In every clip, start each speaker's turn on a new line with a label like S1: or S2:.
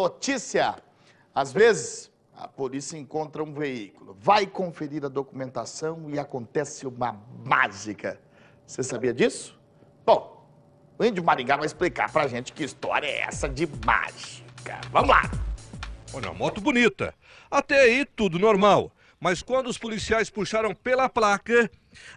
S1: notícia. Às vezes, a polícia encontra um veículo, vai conferir a documentação e acontece uma mágica. Você sabia disso? Bom, o Índio Maringá vai explicar pra gente que história é essa de mágica. Vamos lá! Olha, uma moto bonita. Até aí, tudo normal. Mas quando os policiais puxaram pela placa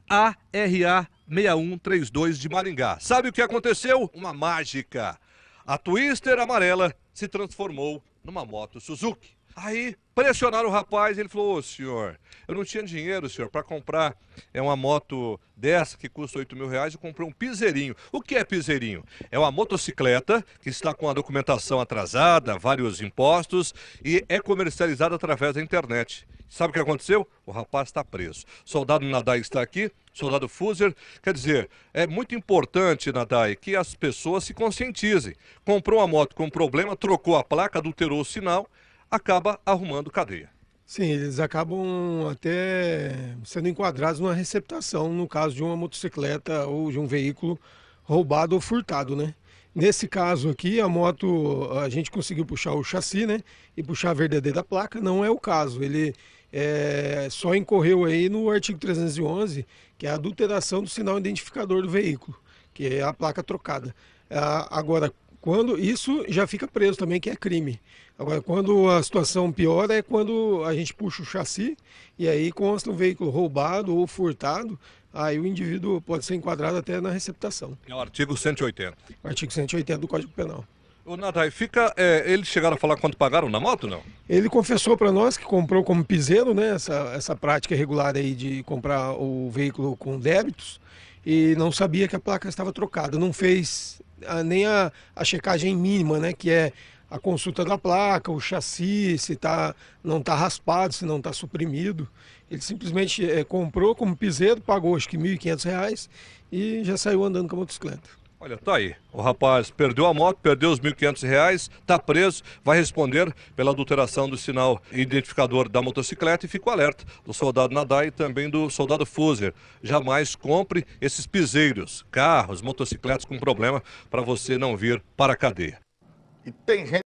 S1: ARA 6132 de Maringá, sabe o que aconteceu? Uma mágica a Twister amarela se transformou numa moto Suzuki. Aí pressionaram o rapaz, e ele falou: Ô senhor, eu não tinha dinheiro, senhor, para comprar é uma moto dessa que custa 8 mil reais. Eu comprei um piseirinho. O que é piseirinho? É uma motocicleta que está com a documentação atrasada, vários impostos e é comercializada através da internet. Sabe o que aconteceu? O rapaz está preso. soldado Nadai está aqui soldado Fuser. Quer dizer, é muito importante, Nadai, que as pessoas se conscientizem. Comprou a moto com problema, trocou a placa, adulterou o sinal, acaba arrumando cadeia.
S2: Sim, eles acabam até sendo enquadrados numa receptação, no caso de uma motocicleta ou de um veículo roubado ou furtado, né? Nesse caso aqui, a moto, a gente conseguiu puxar o chassi, né? E puxar a verdadeira placa, não é o caso. Ele, é, só incorreu aí no artigo 311, que é a adulteração do sinal identificador do veículo, que é a placa trocada. Ah, agora, quando isso já fica preso também, que é crime. Agora, quando a situação piora é quando a gente puxa o chassi e aí consta um veículo roubado ou furtado, aí o indivíduo pode ser enquadrado até na receptação.
S1: É o artigo 180.
S2: artigo 180 do Código Penal.
S1: O Natai, fica. É, eles chegaram a falar quanto pagaram na moto, não?
S2: Ele confessou para nós que comprou como piseiro, né? Essa, essa prática regular aí de comprar o veículo com débitos e não sabia que a placa estava trocada. Não fez a, ah, nem a, a checagem mínima, né? Que é a consulta da placa, o chassi, se tá, não está raspado, se não está suprimido. Ele simplesmente é, comprou como piseiro, pagou acho que R$ 1.500 e já saiu andando com a motocicleta.
S1: Olha, tá aí. O rapaz perdeu a moto, perdeu os R$ 1.500, está preso, vai responder pela adulteração do sinal identificador da motocicleta e fica alerta do soldado Nadai e também do soldado Fuser. Jamais compre esses piseiros, carros, motocicletas com problema para você não vir para a cadeia. E tem gente